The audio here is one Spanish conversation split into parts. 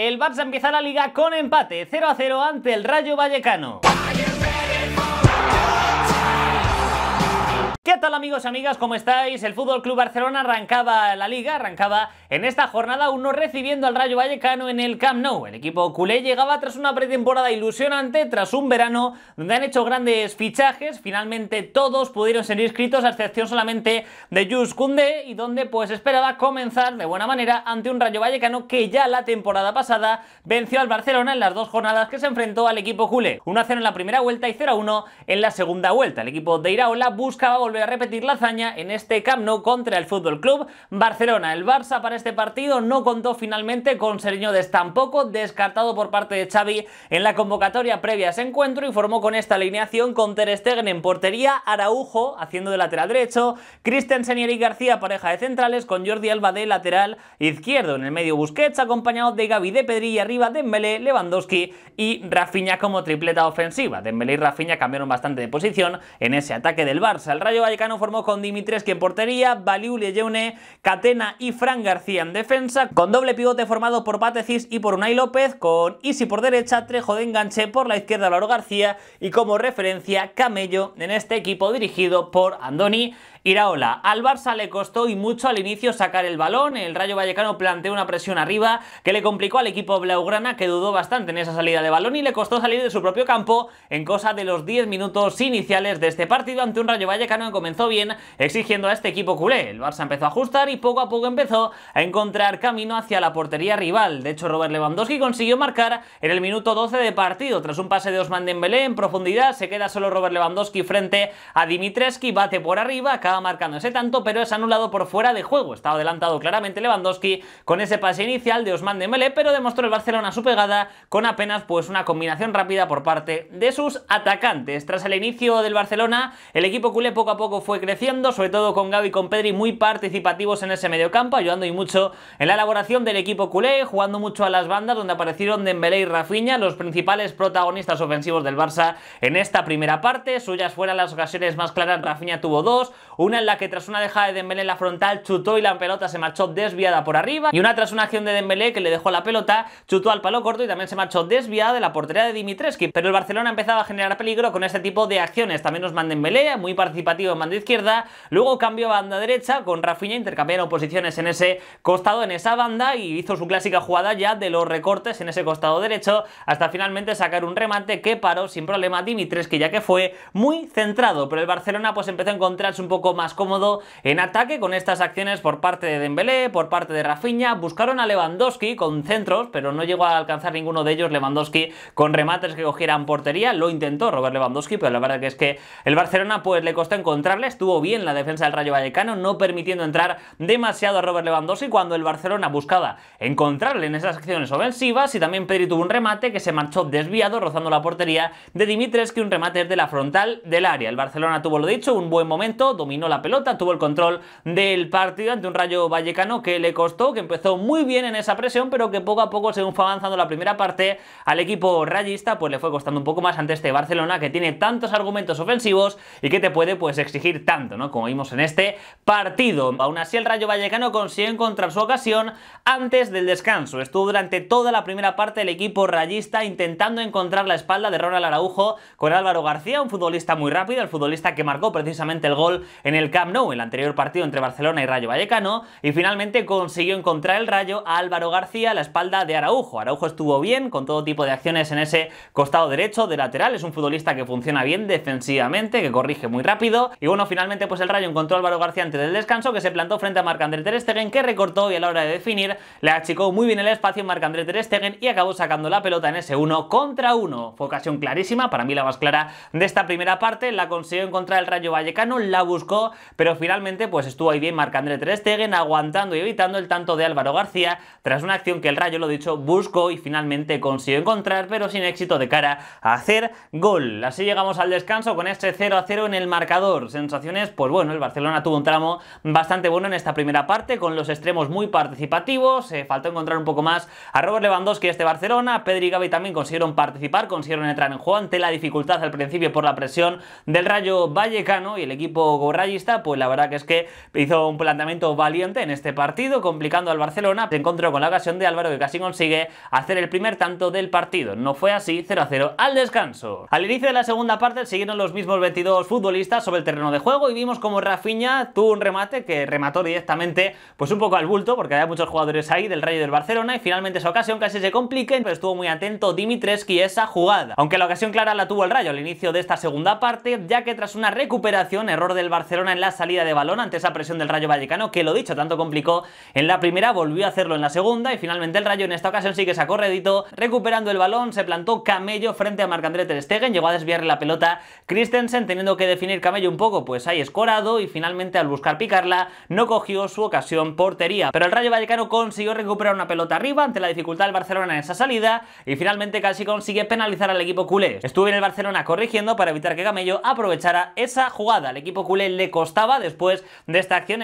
El Barça empieza la liga con empate 0 a 0 ante el Rayo Vallecano. ¿Qué tal amigos y amigas? ¿Cómo estáis? El Fútbol Club Barcelona arrancaba la liga, arrancaba en esta jornada uno recibiendo al Rayo Vallecano en el Camp Nou. El equipo culé llegaba tras una pretemporada ilusionante, tras un verano donde han hecho grandes fichajes, finalmente todos pudieron ser inscritos a excepción solamente de Jus Koundé y donde pues esperaba comenzar de buena manera ante un Rayo Vallecano que ya la temporada pasada venció al Barcelona en las dos jornadas que se enfrentó al equipo culé. 1-0 en la primera vuelta y 0-1 en la segunda vuelta. El equipo de Iraola buscaba vuelve a repetir la hazaña en este Camp Nou contra el Fútbol Club Barcelona. El Barça para este partido no contó finalmente con Seriñodes, tampoco descartado por parte de Xavi en la convocatoria previa a ese encuentro y formó con esta alineación con Ter Stegen en portería, Araujo haciendo de lateral derecho, Christensen y García pareja de centrales con Jordi Alba de lateral izquierdo, en el medio Busquets acompañado de Gaby de Pedri arriba Dembélé, Lewandowski y Rafinha como tripleta ofensiva. Dembélé y Rafinha cambiaron bastante de posición en ese ataque del Barça. El Rayo Vallecano formó con Dimitrescu en portería, Baliu, Leune, Catena y Fran García en defensa, con doble pivote formado por Patecis y por Unai López, con Isi por derecha, Trejo de enganche, por la izquierda Lauro García y como referencia Camello en este equipo dirigido por Andoni hola Al Barça le costó y mucho al inicio sacar el balón, el Rayo Vallecano planteó una presión arriba que le complicó al equipo blaugrana que dudó bastante en esa salida de balón y le costó salir de su propio campo en cosa de los 10 minutos iniciales de este partido ante un Rayo Vallecano que comenzó bien exigiendo a este equipo culé. El Barça empezó a ajustar y poco a poco empezó a encontrar camino hacia la portería rival. De hecho, Robert Lewandowski consiguió marcar en el minuto 12 de partido tras un pase de Osman Dembélé en profundidad. Se queda solo Robert Lewandowski frente a Dimitreski, bate por arriba, estaba marcando ese tanto, pero es anulado por fuera de juego. Estaba adelantado claramente Lewandowski con ese pase inicial de Osman Dembélé, pero demostró el Barcelona su pegada con apenas pues una combinación rápida por parte de sus atacantes. Tras el inicio del Barcelona, el equipo culé poco a poco fue creciendo, sobre todo con Gaby y con Pedri muy participativos en ese mediocampo, ayudando y mucho en la elaboración del equipo culé, jugando mucho a las bandas donde aparecieron Dembélé y Rafinha, los principales protagonistas ofensivos del Barça en esta primera parte. Suyas fueron las ocasiones más claras, Rafinha tuvo dos, una en la que tras una dejada de Dembélé en la frontal chutó y la pelota se marchó desviada por arriba y una tras una acción de Dembélé que le dejó la pelota, chutó al palo corto y también se marchó desviada de la portería de Dimitrescu pero el Barcelona empezaba a generar peligro con ese tipo de acciones, también nos manda Dembélé, muy participativo en banda izquierda, luego cambió a banda derecha con Rafinha intercambiaron posiciones en ese costado, en esa banda y hizo su clásica jugada ya de los recortes en ese costado derecho hasta finalmente sacar un remate que paró sin problema Dimitrescu ya que fue muy centrado, pero el Barcelona pues empezó a encontrarse un poco más cómodo en ataque con estas acciones por parte de Dembélé, por parte de Rafiña. buscaron a Lewandowski con centros, pero no llegó a alcanzar ninguno de ellos Lewandowski con remates que cogieran portería, lo intentó Robert Lewandowski, pero la verdad que es que el Barcelona pues le costó encontrarle, estuvo bien la defensa del Rayo Vallecano, no permitiendo entrar demasiado a Robert Lewandowski cuando el Barcelona buscaba encontrarle en esas acciones ofensivas y también Pedri tuvo un remate que se marchó desviado rozando la portería de Dimitres que un remate de la frontal del área. El Barcelona tuvo lo dicho, un buen momento, dominó la pelota, tuvo el control del partido ante un Rayo Vallecano que le costó, que empezó muy bien en esa presión, pero que poco a poco, según fue avanzando la primera parte, al equipo rayista pues le fue costando un poco más ante este Barcelona que tiene tantos argumentos ofensivos y que te puede pues exigir tanto, ¿no? Como vimos en este partido. Aún así el Rayo Vallecano consigue encontrar su ocasión antes del descanso. Estuvo durante toda la primera parte el equipo rayista intentando encontrar la espalda de Ronald Araujo con Álvaro García, un futbolista muy rápido, el futbolista que marcó precisamente el gol en el Camp Nou, el anterior partido entre Barcelona y Rayo Vallecano, y finalmente consiguió encontrar el Rayo a Álvaro García a la espalda de Araujo. Araujo estuvo bien con todo tipo de acciones en ese costado derecho de lateral, es un futbolista que funciona bien defensivamente, que corrige muy rápido, y bueno, finalmente pues el Rayo encontró Álvaro García antes del descanso, que se plantó frente a Marc-André Ter Stegen, que recortó y a la hora de definir le achicó muy bien el espacio en Marc-André Ter Stegen y acabó sacando la pelota en ese 1 contra 1. Fue ocasión clarísima, para mí la más clara de esta primera parte, la consiguió encontrar el Rayo Vallecano, la buscó pero finalmente pues estuvo ahí bien Marc-André Ter Stegen aguantando y evitando el tanto de Álvaro García tras una acción que el Rayo, lo dicho, buscó y finalmente consiguió encontrar, pero sin éxito de cara a hacer gol. Así llegamos al descanso con este 0 0 en el marcador. Sensaciones, pues bueno, el Barcelona tuvo un tramo bastante bueno en esta primera parte, con los extremos muy participativos. Eh, faltó encontrar un poco más a Robert Lewandowski este Barcelona. Pedro y Gavi también consiguieron participar, consiguieron entrar en juego ante la dificultad al principio por la presión del Rayo Vallecano y el equipo Gorray pues la verdad que es que hizo un planteamiento valiente en este partido, complicando al Barcelona. Se encontró con la ocasión de Álvaro que casi consigue hacer el primer tanto del partido. No fue así, 0 a 0 al descanso. Al inicio de la segunda parte siguieron los mismos 22 futbolistas sobre el terreno de juego y vimos como Rafinha tuvo un remate que remató directamente pues un poco al bulto porque había muchos jugadores ahí del Rayo del Barcelona y finalmente esa ocasión casi se complica pero estuvo muy atento Dimitreski esa jugada. Aunque la ocasión clara la tuvo el Rayo al inicio de esta segunda parte ya que tras una recuperación error del Barcelona en la salida de balón ante esa presión del Rayo Vallecano, que lo dicho, tanto complicó en la primera, volvió a hacerlo en la segunda y finalmente el Rayo en esta ocasión sí que sacó redito, recuperando el balón, se plantó Camello frente a Marc-André Ter Stegen, llegó a desviarle la pelota Christensen, teniendo que definir Camello un poco, pues ahí escorado y finalmente al buscar picarla no cogió su ocasión portería, pero el Rayo Vallecano consiguió recuperar una pelota arriba ante la dificultad del Barcelona en esa salida y finalmente casi consigue penalizar al equipo culé. estuve en el Barcelona corrigiendo para evitar que Camello aprovechara esa jugada. El equipo culé costaba después de esta acción.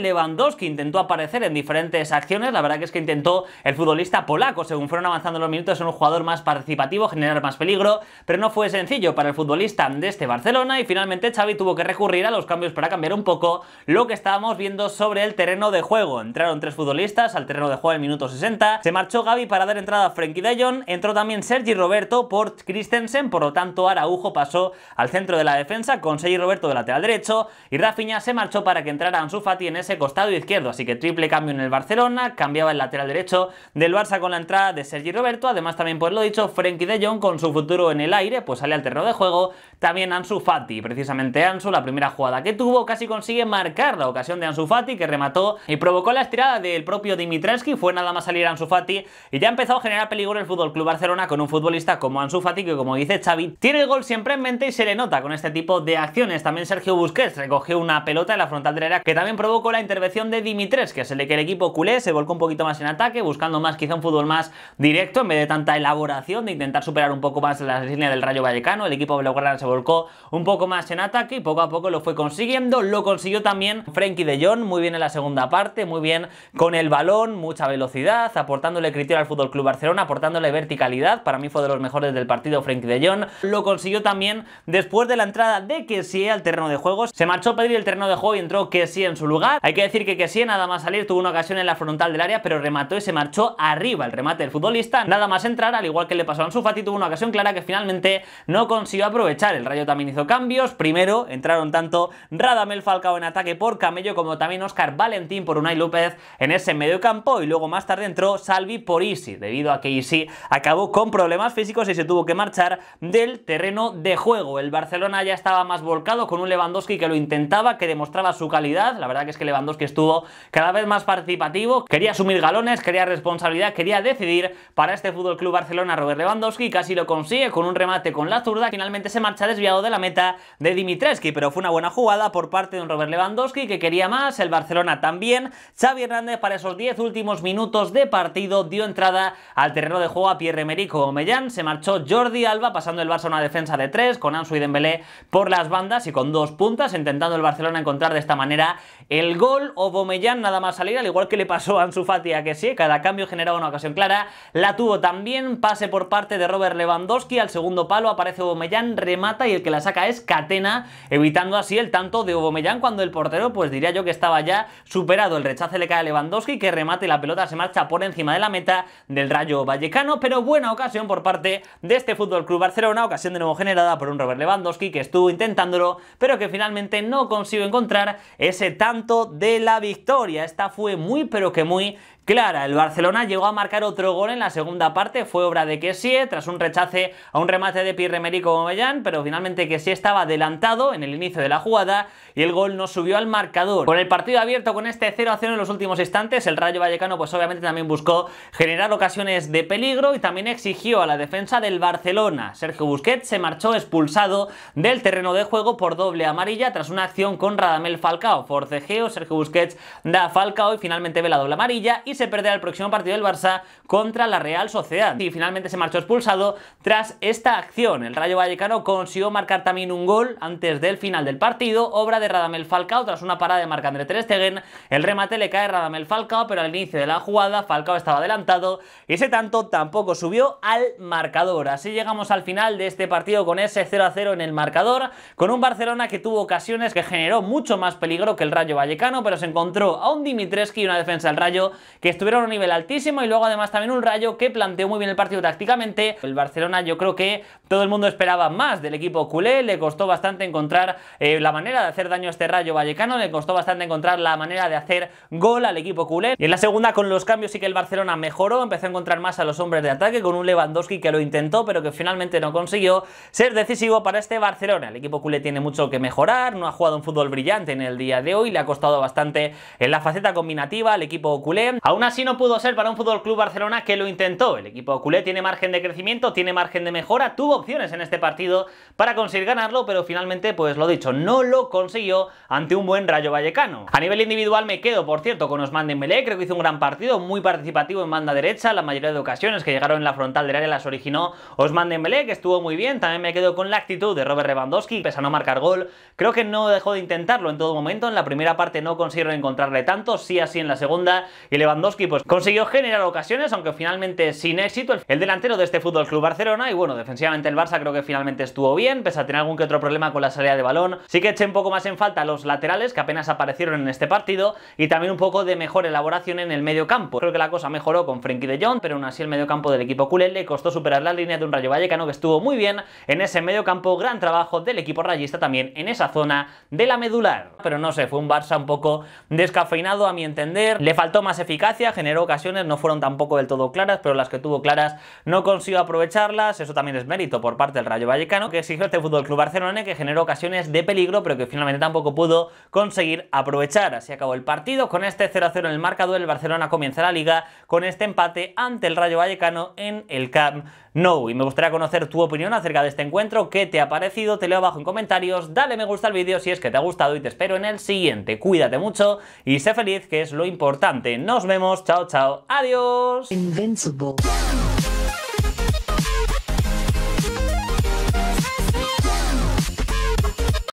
que intentó aparecer en diferentes acciones. La verdad que es que intentó el futbolista polaco, según fueron avanzando los minutos, ser un jugador más participativo, generar más peligro, pero no fue sencillo para el futbolista de este Barcelona y finalmente Xavi tuvo que recurrir a los cambios para cambiar un poco lo que estábamos viendo sobre el terreno de juego. Entraron tres futbolistas al terreno de juego en el minuto 60. Se marchó Gaby para dar entrada a Frenkie de Jong. Entró también Sergi Roberto por Christensen. Por lo tanto, Araujo pasó al centro de la defensa con Sergi Roberto de lateral derecho y Rafinha se marchó para que entrara Ansu Fati en ese costado izquierdo, así que triple cambio en el Barcelona, cambiaba el lateral derecho del Barça con la entrada de Sergi Roberto, además también por lo dicho, Frenkie de Jong con su futuro en el aire, pues sale al terreno de juego, también Ansu Fati, precisamente Ansu, la primera jugada que tuvo, casi consigue marcar la ocasión de Ansu Fati que remató y provocó la estirada del propio Dimitrescu, fue nada más salir Ansu Fati y ya empezó a generar peligro el Fútbol Club Barcelona con un futbolista como Ansu Fati que como dice Xavi, tiene el gol siempre en mente y se le nota con este tipo de acciones. También Sergio Busquets recogió una pelota en la frontal del que también provocó la intervención de Dimitres, que es el que el equipo culé se volcó un poquito más en ataque, buscando más quizá un fútbol más directo en vez de tanta elaboración, de intentar superar un poco más la línea del Rayo Vallecano. El equipo blaugrana se volcó un poco más en ataque y poco a poco lo fue consiguiendo. Lo consiguió también Frenkie de Jong, muy bien en la segunda parte, muy bien con el balón, mucha velocidad, aportándole criterio al Fútbol Club Barcelona, aportándole verticalidad. Para mí fue de los mejores del partido Frenkie de Jong. Lo consiguió también después de la entrada de que al terreno de juegos. Se marchó pedir el terreno de juego y entró sí en su lugar. Hay que decir que sí nada más salir tuvo una ocasión en la frontal del área, pero remató y se marchó arriba el remate del futbolista. Nada más entrar, al igual que le pasó a Ansu Fati, tuvo una ocasión clara que finalmente no consiguió aprovechar. El Rayo también hizo cambios. Primero entraron tanto Radamel Falcao en ataque por Camello como también Oscar Valentín por Unai López en ese medio campo y luego más tarde entró Salvi por Isi, debido a que Isi acabó con problemas físicos y se tuvo que marchar del terreno de juego. El Barcelona ya estaba más volcado con un Lewandowski que lo intentaba, que demostraba su calidad. La verdad que es que Lewandowski estuvo cada vez más participativo, quería asumir galones, quería responsabilidad, quería decidir para este Fútbol Club Barcelona Robert Lewandowski, casi lo consigue con un remate con la zurda, finalmente se marcha desviado de la meta de Dimitrescu, pero fue una buena jugada por parte de un Robert Lewandowski que quería más, el Barcelona también. Xavi Hernández para esos 10 últimos minutos de partido dio entrada al terreno de juego a Pierre-Emerick Mellán, se marchó Jordi Alba pasando el Barça una defensa de 3 con Ansu y Dembélé por las bandas y con dos puntas intentando el Barcelona a encontrar de esta manera el gol. o nada más salir, al igual que le pasó a Ansu Fati que sí, cada cambio generaba una ocasión clara. La tuvo también, pase por parte de Robert Lewandowski, al segundo palo aparece Obomellán, remata y el que la saca es Catena, evitando así el tanto de Obomellán cuando el portero, pues diría yo que estaba ya superado. El rechace le cae a Lewandowski, que remata y la pelota se marcha por encima de la meta del Rayo Vallecano, pero buena ocasión por parte de este Fútbol Club Barcelona, ocasión de nuevo generada por un Robert Lewandowski que estuvo intentándolo, pero que finalmente no consiguió encontrar ese tanto de la victoria. Esta fue muy pero que muy clara. El Barcelona llegó a marcar otro gol en la segunda parte, fue obra de Kessie, tras un rechace a un remate de Pierre Merico Gomellán, pero finalmente Kessie estaba adelantado en el inicio de la jugada y el gol no subió al marcador. Con el partido abierto con este 0 a 0 en los últimos instantes, el Rayo Vallecano pues obviamente también buscó generar ocasiones de peligro y también exigió a la defensa del Barcelona. Sergio Busquets se marchó expulsado del terreno de juego por doble amarilla tras una acción con Radamel Falcao. Forcejeo, Sergio Busquets da Falcao y finalmente ve la doble amarilla y se perderá el próximo partido del Barça contra la Real Sociedad. Y finalmente se marchó expulsado tras esta acción. El Rayo Vallecano consiguió marcar también un gol antes del final del partido, obra de Radamel Falcao tras una parada de Marc-André Ter Stegen. El remate le cae a Radamel Falcao, pero al inicio de la jugada Falcao estaba adelantado y ese tanto tampoco subió al marcador. Así llegamos al final de este partido con ese 0-0 en el marcador, con un Barcelona que tuvo ocasiones que generó mucho más peligro que el Rayo Vallecano, pero se encontró a un Dimitrescu y una defensa del Rayo que que estuvieron a un nivel altísimo y luego además también un Rayo que planteó muy bien el partido tácticamente. El Barcelona yo creo que todo el mundo esperaba más del equipo culé, le costó bastante encontrar eh, la manera de hacer daño a este Rayo Vallecano, le costó bastante encontrar la manera de hacer gol al equipo culé. en la segunda con los cambios sí que el Barcelona mejoró, empezó a encontrar más a los hombres de ataque con un Lewandowski que lo intentó pero que finalmente no consiguió ser decisivo para este Barcelona. El equipo culé tiene mucho que mejorar, no ha jugado un fútbol brillante en el día de hoy, le ha costado bastante en la faceta combinativa al equipo culé. Aún así no pudo ser para un Fútbol Club Barcelona que lo intentó. El equipo culé tiene margen de crecimiento, tiene margen de mejora, tuvo opciones en este partido para conseguir ganarlo, pero finalmente, pues lo dicho, no lo consiguió ante un buen Rayo Vallecano. A nivel individual me quedo, por cierto, con Osman Dembélé, creo que hizo un gran partido, muy participativo en banda derecha, la mayoría de ocasiones que llegaron en la frontal del área las originó Osman Dembélé, que estuvo muy bien. También me quedo con la actitud de Robert Lewandowski, pese a no marcar gol, creo que no dejó de intentarlo en todo momento. En la primera parte no consiguieron encontrarle tanto, sí así en la segunda y Lewandowski dos pues consiguió generar ocasiones, aunque finalmente sin éxito el delantero de este Fútbol Club Barcelona y bueno, defensivamente el Barça creo que finalmente estuvo bien, pese a tener algún que otro problema con la salida de balón. Sí que eché un poco más en falta los laterales que apenas aparecieron en este partido y también un poco de mejor elaboración en el medio campo. Creo que la cosa mejoró con Frenkie de Jong, pero aún así el medio campo del equipo culé le costó superar la línea de un Rayo Vallecano que estuvo muy bien en ese medio campo, gran trabajo del equipo rayista también en esa zona de la medular. Pero no sé, fue un Barça un poco descafeinado a mi entender, le faltó más eficacia generó ocasiones, no fueron tampoco del todo claras, pero las que tuvo claras no consiguió aprovecharlas, eso también es mérito por parte del Rayo Vallecano, que exigió este Fútbol Club Barcelona que generó ocasiones de peligro, pero que finalmente tampoco pudo conseguir aprovechar. Así acabó el partido, con este 0-0 en el marcador, el Barcelona comienza la liga con este empate ante el Rayo Vallecano en el Camp Nou. Y me gustaría conocer tu opinión acerca de este encuentro, qué te ha parecido, te leo abajo en comentarios, dale me gusta al vídeo si es que te ha gustado y te espero en el siguiente. Cuídate mucho y sé feliz, que es lo importante. Nos vemos. Chao, chao. Adiós. Invincible.